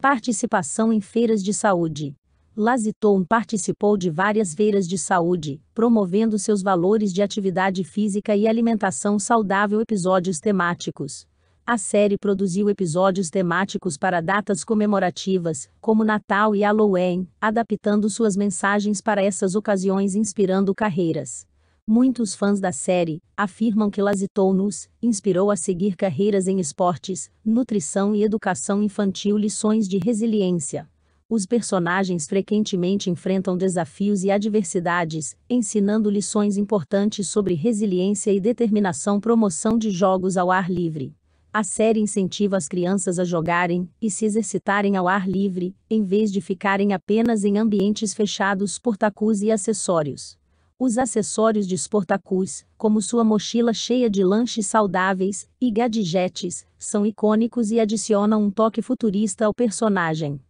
Participação em feiras de saúde. Laziton participou de várias feiras de saúde, promovendo seus valores de atividade física e alimentação saudável episódios temáticos. A série produziu episódios temáticos para datas comemorativas, como Natal e Halloween, adaptando suas mensagens para essas ocasiões inspirando carreiras. Muitos fãs da série afirmam que Lazitou nos inspirou a seguir carreiras em esportes, nutrição e educação infantil, lições de resiliência. Os personagens frequentemente enfrentam desafios e adversidades, ensinando lições importantes sobre resiliência e determinação. Promoção de jogos ao ar livre. A série incentiva as crianças a jogarem e se exercitarem ao ar livre, em vez de ficarem apenas em ambientes fechados por tacus e acessórios os acessórios de Sportacus, como sua mochila cheia de lanches saudáveis e gadgets, são icônicos e adicionam um toque futurista ao personagem.